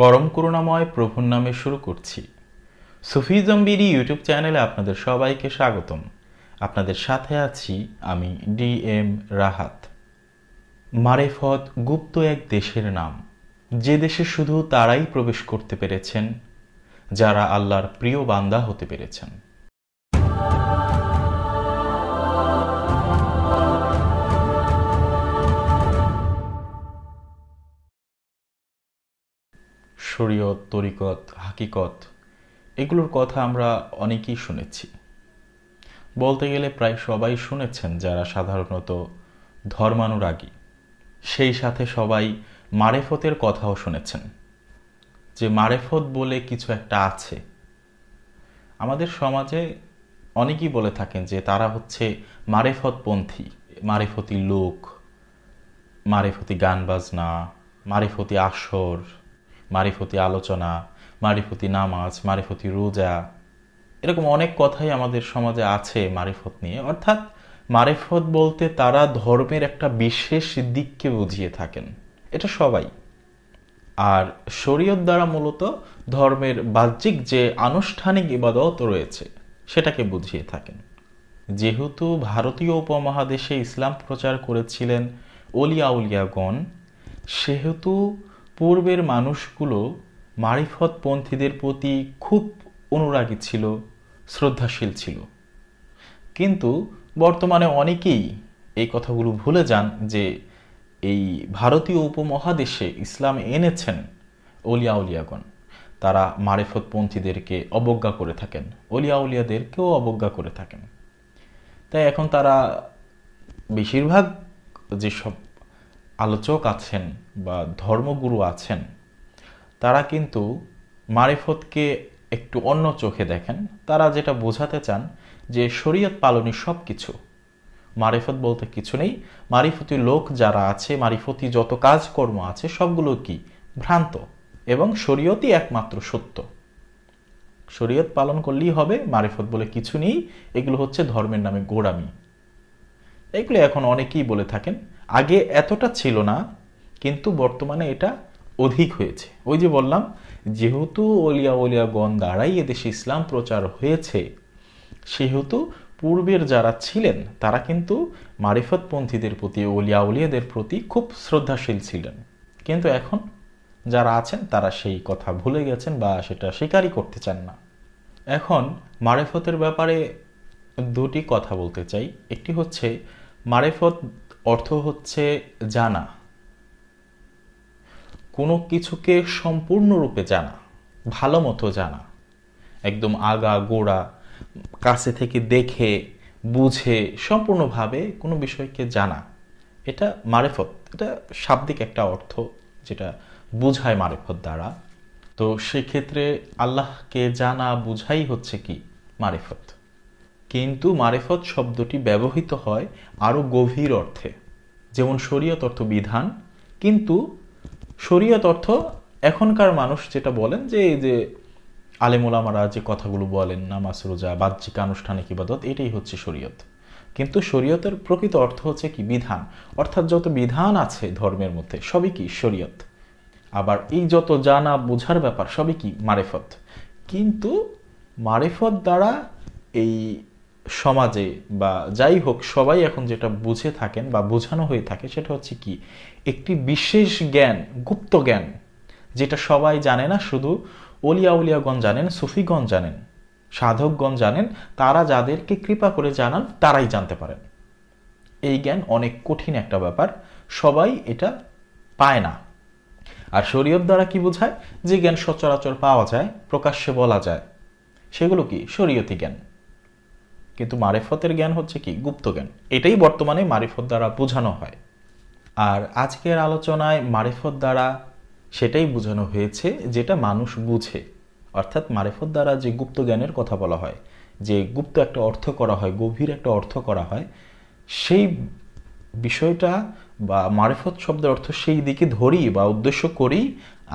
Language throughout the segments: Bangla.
পরম করুণাময় প্রভুর নামে শুরু করছি সুফি জম্বিরি ইউটিউব চ্যানেলে আপনাদের সবাইকে স্বাগতম আপনাদের সাথে আছি আমি ডি এম রাহাত মারেফত গুপ্ত এক দেশের নাম যে দেশে শুধু তারাই প্রবেশ করতে পেরেছেন যারা আল্লাহর প্রিয় বান্দা হতে পেরেছেন শরীয়ত তরিকত হাকিকত এগুলোর কথা আমরা অনেকেই শুনেছি বলতে গেলে প্রায় সবাই শুনেছেন যারা সাধারণত ধর্মানুরাগী সেই সাথে সবাই মারেফতের কথাও শুনেছেন যে মারেফত বলে কিছু একটা আছে আমাদের সমাজে অনেকেই বলে থাকেন যে তারা হচ্ছে মারেফতপন্থী মারেফতি লোক মারেফতি গান বাজনা মারেফতি আসর মারিফতি আলোচনা মারিফতি নামাজ মারিফতি রোজা এরকম অনেক কথাই আমাদের সমাজে আছে মারিফত নিয়ে অর্থাৎ মারিফত বলতে তারা ধর্মের একটা বিশেষ দিককে বুঝিয়ে থাকেন এটা সবাই আর শরীয়ত দ্বারা মূলত ধর্মের বাহ্যিক যে আনুষ্ঠানিক ইবাদত রয়েছে সেটাকে বুঝিয়ে থাকেন যেহেতু ভারতীয় উপমহাদেশে ইসলাম প্রচার করেছিলেন অলিয়া উলিয়াগণ সেহেতু পূর্বের মানুষগুলো মারিফতপন্থীদের প্রতি খুব অনুরাগী ছিল শ্রদ্ধাশীল ছিল কিন্তু বর্তমানে অনেকেই এই কথাগুলো ভুলে যান যে এই ভারতীয় উপমহাদেশে ইসলাম এনেছেন অলিয়া উলিয়াগণ তারা পন্থীদেরকে অবজ্ঞা করে থাকেন অলিয়া উলিয়াদেরকেও অবজ্ঞা করে থাকেন তাই এখন তারা বেশিরভাগ যেসব আলোচক আছেন বা ধর্মগুরু আছেন তারা কিন্তু মারিফতকে একটু অন্য চোখে দেখেন তারা যেটা বোঝাতে চান যে শরীয়ত পালনই সব কিছু মারিফত বলতে কিছু নেই মারিফতি লোক যারা আছে মারিফতি যত কাজকর্ম আছে সবগুলো কি ভ্রান্ত এবং শরীয়তই একমাত্র সত্য শরীয়ত পালন করলেই হবে মারিফত বলে কিছু নেই এগুলো হচ্ছে ধর্মের নামে গোড়ামি এগুলো এখন অনেকেই বলে থাকেন আগে এতটা ছিল না কিন্তু বর্তমানে এটা অধিক হয়েছে ওই যে বললাম যেহেতু অলিয়া অলিয়াগণ দ্বারাই এদেশে ইসলাম প্রচার হয়েছে সেহেতু পূর্বের যারা ছিলেন তারা কিন্তু মারিফতপন্থীদের প্রতি অলিয়া উলিয়াদের প্রতি খুব শ্রদ্ধাশীল ছিলেন কিন্তু এখন যারা আছেন তারা সেই কথা ভুলে গেছেন বা সেটা স্বীকারই করতে চান না এখন মারেফতের ব্যাপারে দুটি কথা বলতে চাই একটি হচ্ছে মারেফত অর্থ হচ্ছে জানা কোনো কিছুকে সম্পূর্ণরূপে জানা ভালো মতো জানা একদম আগা গোড়া কাছে থেকে দেখে বুঝে সম্পূর্ণভাবে কোনো বিষয়কে জানা এটা মারেফত এটা শাব্দিক একটা অর্থ যেটা বুঝায় মারেফত দ্বারা তো সেক্ষেত্রে আল্লাহকে জানা বুঝাই হচ্ছে কি মারেফত কিন্তু মারেফত শব্দটি ব্যবহৃত হয় আরও গভীর অর্থে যেমন শরীয়ত অর্থ বিধান কিন্তু শরীয়ত অর্থ এখনকার মানুষ যেটা বলেন যে এই যে আলেমুলামারা যে কথাগুলো বলেন নামাজ রোজা বাহ্যিক আনুষ্ঠানিক ইবাদত এটাই হচ্ছে শরীয়ত কিন্তু শরীয়তের প্রকৃত অর্থ হচ্ছে কি বিধান অর্থাৎ যত বিধান আছে ধর্মের মধ্যে সবই কি শরীয়ত আবার এই যত জানা বোঝার ব্যাপার সবই কি মারেফত কিন্তু মারেফত দ্বারা এই সমাজে বা যাই হোক সবাই এখন যেটা বুঝে থাকেন বা বোঝানো হয়ে থাকে সেটা হচ্ছে কি একটি বিশেষ জ্ঞান গুপ্ত জ্ঞান যেটা সবাই জানে না শুধু অলিয়া উলিয়াগণ জানেন সুফিগণ জানেন সাধকগণ জানেন তারা যাদেরকে কৃপা করে জানান তারাই জানতে পারেন এই জ্ঞান অনেক কঠিন একটা ব্যাপার সবাই এটা পায় না আর শরীয়ত দ্বারা কি বোঝায় যে জ্ঞান সচরাচর পাওয়া যায় প্রকাশ্যে বলা যায় সেগুলো কি শরীয়তি জ্ঞান কিন্তু মারেফতের জ্ঞান হচ্ছে কি গুপ্ত জ্ঞান এটাই বর্তমানে মারিফত দ্বারা বোঝানো হয় আর আজকের আলোচনায় মারেফত দ্বারা সেটাই বোঝানো হয়েছে যেটা মানুষ বুঝে অর্থাৎ মারেফত দ্বারা যে গুপ্ত জ্ঞানের কথা বলা হয় যে গুপ্ত একটা অর্থ করা হয় গভীর একটা অর্থ করা হয় সেই বিষয়টা বা মারেফত শব্দের অর্থ সেই দিকে ধরি বা উদ্দেশ্য করি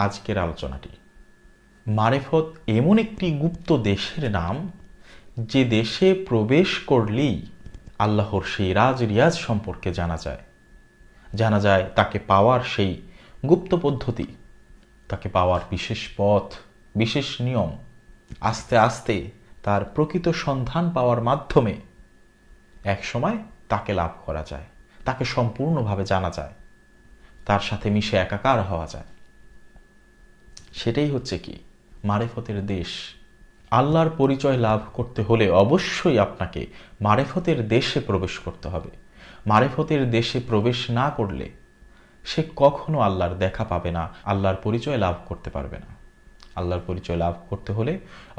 আজকের আলোচনাটি মারেফত এমন একটি গুপ্ত দেশের নাম যে দেশে প্রবেশ করলেই আল্লাহর সেই রাজ রিয়াজ সম্পর্কে জানা যায় জানা যায় তাকে পাওয়ার সেই গুপ্ত পদ্ধতি তাকে পাওয়ার বিশেষ পথ বিশেষ নিয়ম আস্তে আস্তে তার প্রকৃত সন্ধান পাওয়ার মাধ্যমে একসময় তাকে লাভ করা যায় তাকে সম্পূর্ণভাবে জানা যায় তার সাথে মিশে একাকার হওয়া যায় সেটাই হচ্ছে কি মারেফতের দেশ আল্লাহর পরিচয় লাভ করতে হলে অবশ্যই আপনাকে মারেফতের দেশে প্রবেশ করতে হবে মারেফতের দেশে প্রবেশ না করলে সে কখনো আল্লাহর দেখা পাবে না আল্লাহর পরিচয় লাভ করতে পারবে না আল্লাহর পরিচয় লাভ করতে হলে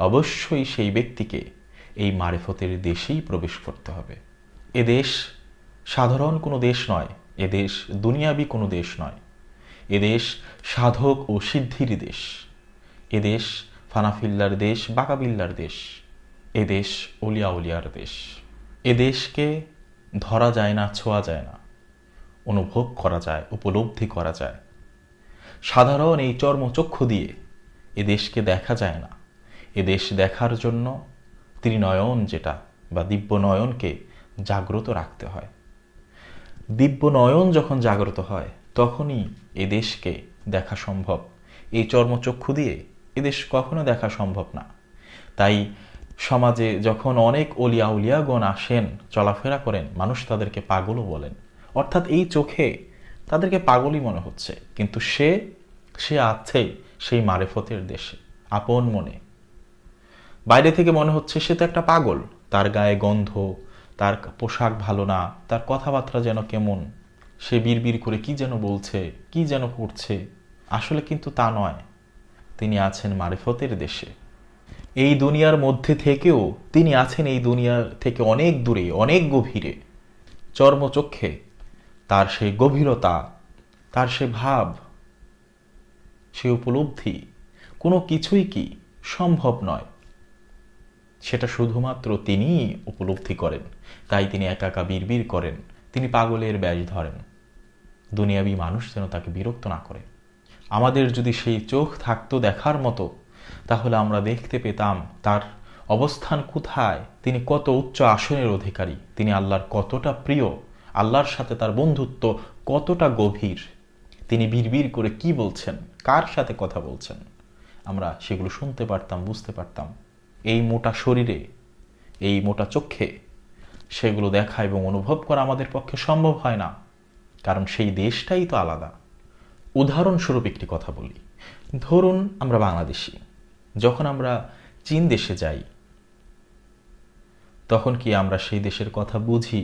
অবশ্যই সেই ব্যক্তিকে এই মারেফতের দেশেই প্রবেশ করতে হবে এ দেশ সাধারণ কোনো দেশ নয় এ দেশ দুনিয়াবি কোনো দেশ নয় এদেশ সাধক ও সিদ্ধির দেশ এদেশ ফানাফিল্লার দেশ বাকাবিল্লার দেশ এ দেশ অলিয়া উলিয়ার দেশ এ দেশকে ধরা যায় না ছোঁয়া যায় না অনুভব করা যায় উপলব্ধি করা যায় সাধারণ এই চর্মচক্ষু দিয়ে এ দেশকে দেখা যায় না এ দেশ দেখার জন্য ত্রিনয়ন যেটা বা দিব্য নয়নকে জাগ্রত রাখতে হয় দিব্য নয়ন যখন জাগ্রত হয় তখনই এ দেশকে দেখা সম্ভব এই চর্মচক্ষু দিয়ে এদের কখনো দেখা সম্ভব না তাই সমাজে যখন অনেক অলিয়া উলিয়াগণ আসেন চলাফেরা করেন মানুষ তাদেরকে পাগলও বলেন অর্থাৎ এই চোখে তাদেরকে পাগলই মনে হচ্ছে কিন্তু সে সে আছে সেই মারেফতের দেশে আপন মনে বাইরে থেকে মনে হচ্ছে সে তো একটা পাগল তার গায়ে গন্ধ তার পোশাক ভালো না তার কথাবার্তা যেন কেমন সে বিড়বিড় করে কি যেন বলছে কি যেন করছে আসলে কিন্তু তা নয় তিনি আছেন মারিফতের দেশে এই দুনিয়ার মধ্যে থেকেও তিনি আছেন এই দুনিয়ার থেকে অনেক দূরে অনেক গভীরে চর্মচক্ষে তার সে গভীরতা তার সে ভাব সে উপলব্ধি কোনো কিছুই কি সম্ভব নয় সেটা শুধুমাত্র তিনিই উপলব্ধি করেন তাই তিনি একা একা করেন তিনি পাগলের ব্যাজ ধরেন দুনিয়াবি মানুষ যেন তাকে বিরক্ত না করেন আমাদের যদি সেই চোখ থাকতো দেখার মতো তাহলে আমরা দেখতে পেতাম তার অবস্থান কোথায় তিনি কত উচ্চ আসনের অধিকারী তিনি আল্লাহর কতটা প্রিয় আল্লাহর সাথে তার বন্ধুত্ব কতটা গভীর তিনি বিড়বিড় করে কি বলছেন কার সাথে কথা বলছেন আমরা সেগুলো শুনতে পারতাম বুঝতে পারতাম এই মোটা শরীরে এই মোটা চক্ষে সেগুলো দেখা এবং অনুভব করা আমাদের পক্ষে সম্ভব হয় না কারণ সেই দেশটাই তো আলাদা উদাহরণস্বরূপ একটি কথা বলি ধরুন আমরা বাংলাদেশি যখন আমরা চীন দেশে যাই তখন কি আমরা সেই দেশের কথা বুঝি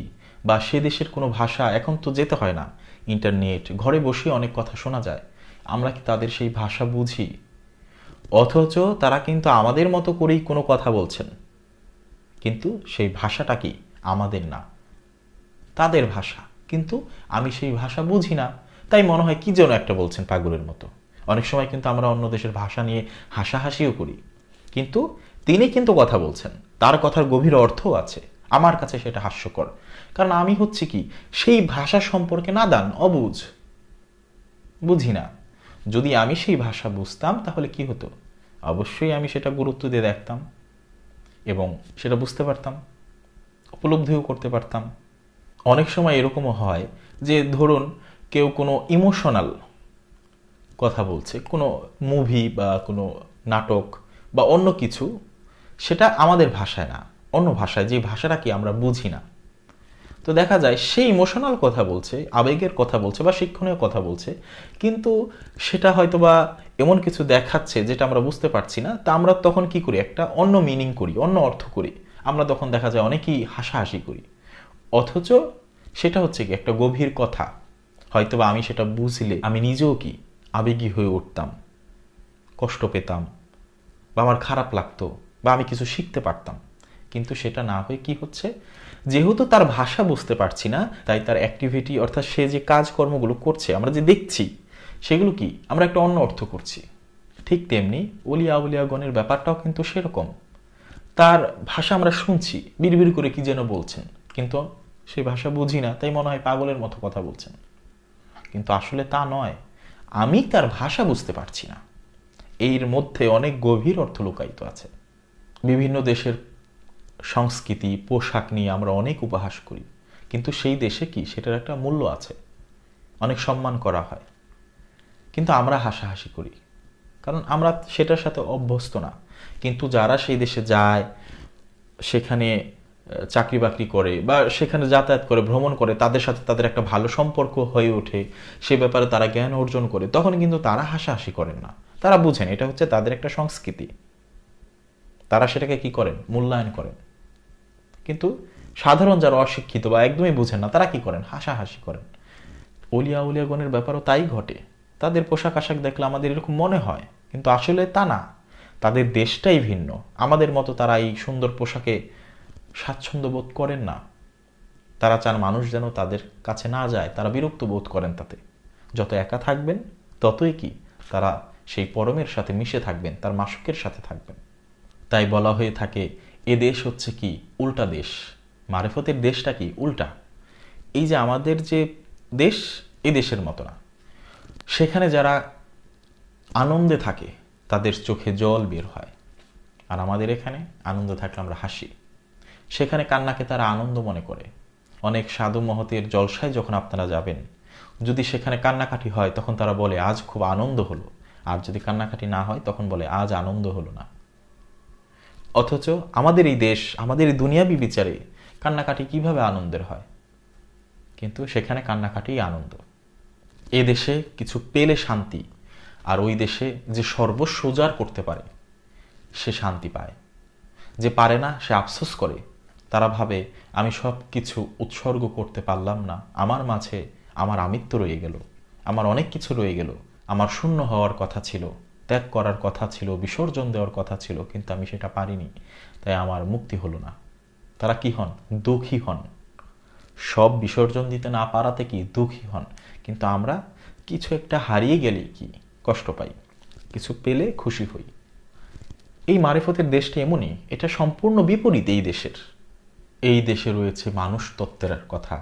বা সে দেশের কোনো ভাষা এখন তো যেতে হয় না ইন্টারনেট ঘরে বসে অনেক কথা শোনা যায় আমরা কি তাদের সেই ভাষা বুঝি অথচ তারা কিন্তু আমাদের মতো করেই কোনো কথা বলছেন কিন্তু সেই ভাষাটা কি আমাদের না তাদের ভাষা কিন্তু আমি সেই ভাষা বুঝি না তাই মনে হয় কি যেন একটা বলছেন পাগলের মতো অনেক সময় কিন্তু আমরা অন্য দেশের ভাষা নিয়ে হাসাহাসিও করি কিন্তু তিনি কিন্তু কথা বলছেন তার কথার গভীর অর্থ আছে আমার কাছে সেটা হাস্যকর কারণ আমি হচ্ছে কি সেই ভাষা সম্পর্কে না দান অবুঝ বুঝি না যদি আমি সেই ভাষা বুঝতাম তাহলে কি হতো অবশ্যই আমি সেটা গুরুত্ব দিয়ে দেখতাম এবং সেটা বুঝতে পারতাম উপলব্ধিও করতে পারতাম অনেক সময় এরকমও হয় যে ধরুন কেউ কোনো ইমোশনাল কথা বলছে কোনো মুভি বা কোনো নাটক বা অন্য কিছু সেটা আমাদের ভাষায় না অন্য ভাষায় যে ভাষাটা কি আমরা বুঝি না তো দেখা যায় সে ইমোশনাল কথা বলছে আবেগের কথা বলছে বা শিক্ষণীয় কথা বলছে কিন্তু সেটা হয়তো বা এমন কিছু দেখাচ্ছে যেটা আমরা বুঝতে পারছি না তা আমরা তখন কি করি একটা অন্য মিনিং করি অন্য অর্থ করি আমরা তখন দেখা যায় অনেকেই হাসাহাসি করি অথচ সেটা হচ্ছে কি একটা গভীর কথা হয়তোবা আমি সেটা বুঝলে আমি নিজেও কি আবেগী হয়ে উঠতাম কষ্ট পেতাম বা আমার খারাপ লাগতো বা আমি কিছু শিখতে পারতাম কিন্তু সেটা না হয়ে কি হচ্ছে যেহেতু তার ভাষা বুঝতে পারছি না তাই তার অ্যাক্টিভিটি অর্থাৎ সে যে কাজকর্মগুলো করছে আমরা যে দেখছি সেগুলো কি আমরা একটা অন্য অর্থ করছি ঠিক তেমনি অলিয়া উলিয়াগণের ব্যাপারটাও কিন্তু সেরকম তার ভাষা আমরা শুনছি বিড়বিড় করে কি যেন বলছেন কিন্তু সে ভাষা বুঝি না তাই মনে হয় পাগলের মতো কথা বলছেন কিন্তু আসলে তা নয় আমি তার ভাষা বুঝতে পারছি না এর মধ্যে অনেক গভীর অর্থ লুকায়িত আছে বিভিন্ন দেশের সংস্কৃতি পোশাক নিয়ে আমরা অনেক উপহাস করি কিন্তু সেই দেশে কি সেটার একটা মূল্য আছে অনেক সম্মান করা হয় কিন্তু আমরা হাসাহাসি করি কারণ আমরা সেটার সাথে অভ্যস্ত না কিন্তু যারা সেই দেশে যায় সেখানে চাকরি বাকরি করে বা সেখানে যাতায়াত করে ভ্রমণ করে তাদের সাথে তাদের একটা ভালো সম্পর্ক হয়ে ওঠে সে ব্যাপারে তারা জ্ঞান অর্জন করে তখন কিন্তু তারা হাসাহাসি করেন না তারা বুঝেন এটা হচ্ছে তাদের একটা সংস্কৃতি তারা সেটাকে কি করেন মূল্যায়ন করেন কিন্তু সাধারণ যারা অশিক্ষিত বা একদমই বুঝেন না তারা কি করেন হাসাহাসি করেন অলিয়া উলিয়াগণের ব্যাপারও তাই ঘটে তাদের পোশাক আশাক দেখলে আমাদের এরকম মনে হয় কিন্তু আসলে তা না তাদের দেশটাই ভিন্ন আমাদের মতো তারা এই সুন্দর পোশাকে স্বাচ্ছন্দ্য বোধ করেন না তারা চান মানুষ যেন তাদের কাছে না যায় তারা বিরক্ত বোধ করেন তাতে যত একা থাকবেন ততই কি তারা সেই পরমের সাথে মিশে থাকবেন তার মাসকের সাথে থাকবেন তাই বলা হয়ে থাকে এ দেশ হচ্ছে কি উল্টা দেশ মারেফতের দেশটা কি উল্টা এই যে আমাদের যে দেশ এ দেশের মতো না সেখানে যারা আনন্দে থাকে তাদের চোখে জল বের হয় আর আমাদের এখানে আনন্দ থাকলে আমরা হাসি সেখানে কান্নাকে তারা আনন্দ মনে করে অনেক সাধু মহতের জলসায় যখন আপনারা যাবেন যদি সেখানে কান্নাকাটি হয় তখন তারা বলে আজ খুব আনন্দ হলো আর যদি কান্নাকাটি না হয় তখন বলে আজ আনন্দ হলো না অথচ আমাদের এই দেশ আমাদের এই দুনিয়াবি বিচারে কান্নাকাটি কিভাবে আনন্দের হয় কিন্তু সেখানে কান্নাকাটি আনন্দ এ দেশে কিছু পেলে শান্তি আর ওই দেশে যে সর্বস্ব করতে পারে সে শান্তি পায় যে পারে না সে আফসোস করে তারা ভাবে আমি সব কিছু উৎসর্গ করতে পারলাম না আমার মাঝে আমার আমিত্ব রয়ে গেল আমার অনেক কিছু রয়ে গেল আমার শূন্য হওয়ার কথা ছিল ত্যাগ করার কথা ছিল বিসর্জন দেওয়ার কথা ছিল কিন্তু আমি সেটা পারিনি তাই আমার মুক্তি হলো না তারা কি হন দুঃখী হন সব বিসর্জন দিতে না পারাতে কি দুঃখী হন কিন্তু আমরা কিছু একটা হারিয়ে গেলে কি কষ্ট পাই কিছু পেলে খুশি হই এই মারেফতের দেশটি এমনই এটা সম্পূর্ণ বিপরীত এই দেশের এই দেশে রয়েছে মানুষ তত্ত্বের কথা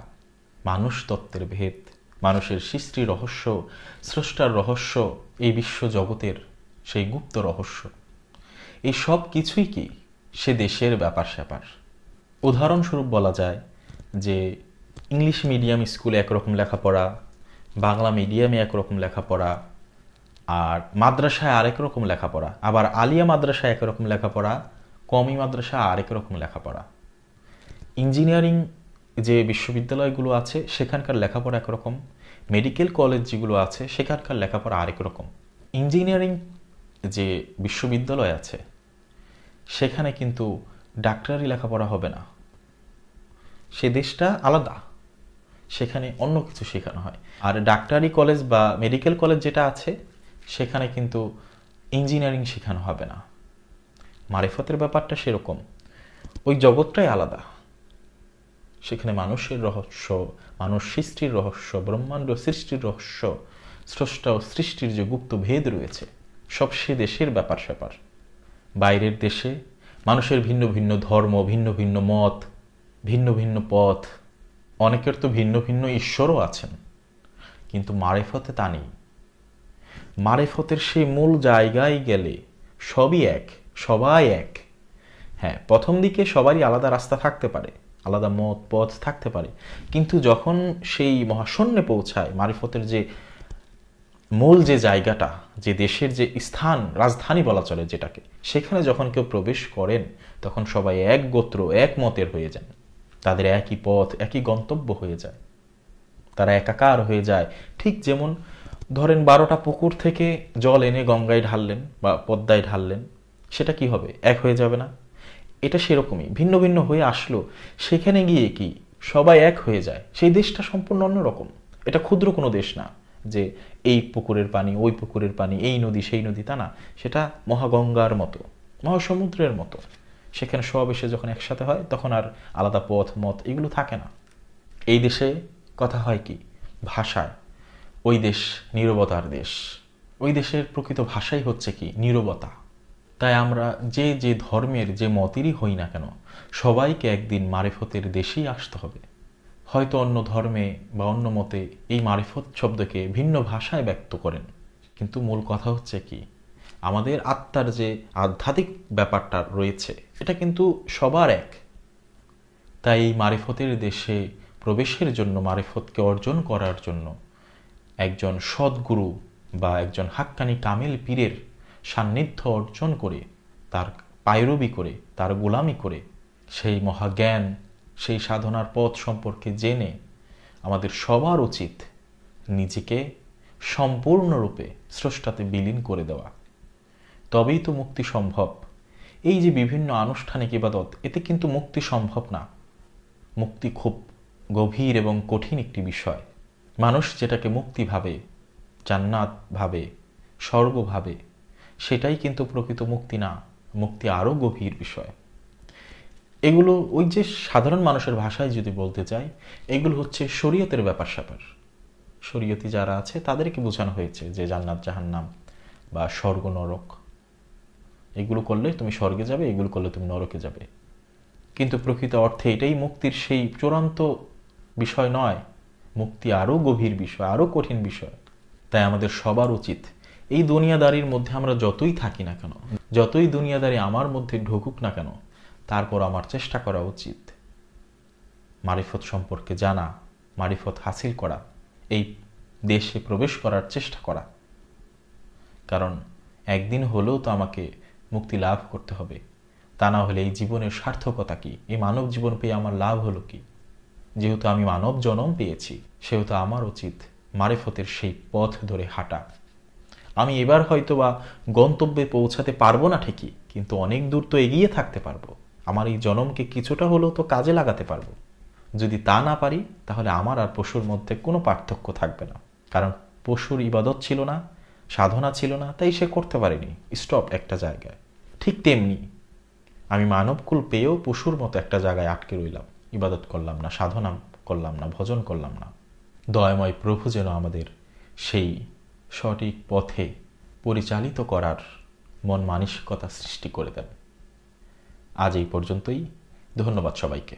মানুষ তত্ত্বের ভেদ মানুষের সৃষ্টি রহস্য স্রষ্টার রহস্য এই বিশ্ব জগতের সেই গুপ্ত রহস্য এই সব কিছুই কি সে দেশের ব্যাপার স্যাপার উদাহরণস্বরূপ বলা যায় যে ইংলিশ মিডিয়াম স্কুলে একরকম লেখাপড়া বাংলা মিডিয়ামে একরকম লেখাপড়া আর মাদ্রাসায় আরেক রকম লেখাপড়া আবার আলিয়া মাদ্রাসায় একরকম লেখাপড়া কমি মাদ্রাসা আরেক রকম লেখাপড়া ইঞ্জিনিয়ারিং যে বিশ্ববিদ্যালয়গুলো আছে সেখানকার লেখাপড়া একরকম মেডিকেল কলেজ যেগুলো আছে সেখানকার লেখাপড়া আরেক রকম ইঞ্জিনিয়ারিং যে বিশ্ববিদ্যালয় আছে সেখানে কিন্তু ডাক্তারি লেখাপড়া হবে না সে দেশটা আলাদা সেখানে অন্য কিছু শেখানো হয় আর ডাক্তারি কলেজ বা মেডিকেল কলেজ যেটা আছে সেখানে কিন্তু ইঞ্জিনিয়ারিং শেখানো হবে না মারেফতের ব্যাপারটা সেরকম ওই জগৎটাই আলাদা সেখানে মানুষের রহস্য মানুষ সৃষ্টির রহস্য ব্রহ্মাণ্ড সৃষ্টির রহস্য স্রষ্টা ও সৃষ্টির যে গুপ্ত ভেদ রয়েছে সব সে দেশের ব্যাপার স্যাপার বাইরের দেশে মানুষের ভিন্ন ভিন্ন ধর্ম ভিন্ন ভিন্ন মত ভিন্ন ভিন্ন পথ অনেকের তো ভিন্ন ভিন্ন ঈশ্বরও আছেন কিন্তু মারেফতে তা নেই মারেফতের সেই মূল জায়গায় গেলে সবই এক সবাই এক হ্যাঁ প্রথম দিকে সবারই আলাদা রাস্তা থাকতে পারে আলাদা মত পথ থাকতে পারে কিন্তু যখন সেই মহাশূন্যে পৌঁছায় মারিফতের যে মূল যে জায়গাটা যে দেশের যে স্থান রাজধানী বলা চলে যেটাকে সেখানে যখন কেউ প্রবেশ করেন তখন সবাই এক গোত্র এক মতের হয়ে যান তাদের একই পথ একই গন্তব্য হয়ে যায় তারা একাকার হয়ে যায় ঠিক যেমন ধরেন বারোটা পুকুর থেকে জল এনে গঙ্গায় ঢাললেন বা পদ্মায় ঢাললেন সেটা কি হবে এক হয়ে যাবে না এটা সেরকমই ভিন্ন ভিন্ন হয়ে আসলো সেখানে গিয়ে কি সবাই এক হয়ে যায় সেই দেশটা সম্পূর্ণ অন্যরকম এটা ক্ষুদ্র কোনো দেশ না যে এই পুকুরের পানি ওই পুকুরের পানি এই নদী সেই নদী তা না সেটা মহাগঙ্গার মতো মহাসমুদ্রের মতো সেখানে সব এসে যখন একসাথে হয় তখন আর আলাদা পথ মত এগুলো থাকে না এই দেশে কথা হয় কি ভাষায় ওই দেশ নিরবতার দেশ ওই দেশের প্রকৃত ভাষাই হচ্ছে কি নিরবতা তাই আমরা যে যে ধর্মের যে মতেরই হই না কেন সবাইকে একদিন মারেফতের দেশেই আসতে হবে হয়তো অন্য ধর্মে বা অন্য মতে এই মারেফত শব্দকে ভিন্ন ভাষায় ব্যক্ত করেন কিন্তু মূল কথা হচ্ছে কি আমাদের আত্মার যে আধ্যাত্মিক ব্যাপারটা রয়েছে এটা কিন্তু সবার এক তাই এই মারিফতের দেশে প্রবেশের জন্য মারিফতকে অর্জন করার জন্য একজন সদ্গুরু বা একজন হাক্কানি কামিল পীরের সান্নিধ্য অর্জন করে তার পায়রবি করে তার গোলামি করে সেই মহাজ্ঞান সেই সাধনার পথ সম্পর্কে জেনে আমাদের সবার উচিত নিজেকে সম্পূর্ণরূপে স্রষ্টাতে বিলীন করে দেওয়া তবেই তো মুক্তি সম্ভব এই যে বিভিন্ন আনুষ্ঠানিক ইবাদত এতে কিন্তু মুক্তি সম্ভব না মুক্তি খুব গভীর এবং কঠিন একটি বিষয় মানুষ যেটাকে মুক্তি ভাবে জান্নাত ভাবে স্বর্গ ভাবে সেটাই কিন্তু প্রকৃত মুক্তি না মুক্তি আরও গভীর বিষয় এগুলো ওই যে সাধারণ মানুষের ভাষায় যদি বলতে চাই এগুলো হচ্ছে শরীয়তের ব্যাপার স্যাপার শরীয়তি যারা আছে তাদেরকে বোঝানো হয়েছে যে জান্নাত জাহান্নাম বা স্বর্গ নরক এগুলো করলে তুমি স্বর্গে যাবে এগুলো করলে তুমি নরকে যাবে কিন্তু প্রকৃত অর্থে এটাই মুক্তির সেই চূড়ান্ত বিষয় নয় মুক্তি আরও গভীর বিষয় আরও কঠিন বিষয় তাই আমাদের সবার উচিত এই দুনিয়াদারির মধ্যে আমরা যতই থাকি না কেন যতই দুনিয়াদারি আমার মধ্যে ঢুকুক না কেন তারপর আমার চেষ্টা করা উচিত মারিফত সম্পর্কে জানা মারিফত হাসিল করা এই দেশে প্রবেশ করার চেষ্টা করা কারণ একদিন হলেও তো আমাকে মুক্তি লাভ করতে হবে তা না হলে এই জীবনের সার্থকতা কি এই মানব জীবন পেয়ে আমার লাভ হলো কি যেহেতু আমি মানব জনম পেয়েছি সেহেতু আমার উচিত মারেফতের সেই পথ ধরে হাঁটা আমি এবার হয়তো বা গন্তব্যে পৌঁছাতে পারবো না ঠিকই কিন্তু অনেক দূর তো এগিয়ে থাকতে পারবো আমার এই জনমকে কিছুটা হলেও তো কাজে লাগাতে পারবো যদি তা না পারি তাহলে আমার আর পশুর মধ্যে কোনো পার্থক্য থাকবে না কারণ পশুর ইবাদত ছিল না সাধনা ছিল না তাই সে করতে পারেনি স্টপ একটা জায়গায় ঠিক তেমনি আমি মানবকুল পেয়েও পশুর মতো একটা জায়গায় আটকে রইলাম ইবাদত করলাম না সাধনা করলাম না ভজন করলাম না দয়াময় প্রভু যেন আমাদের সেই সঠিক পথে পরিচালিত করার মন মানসিকতা সৃষ্টি করে দেন আজ এই পর্যন্তই ধন্যবাদ সবাইকে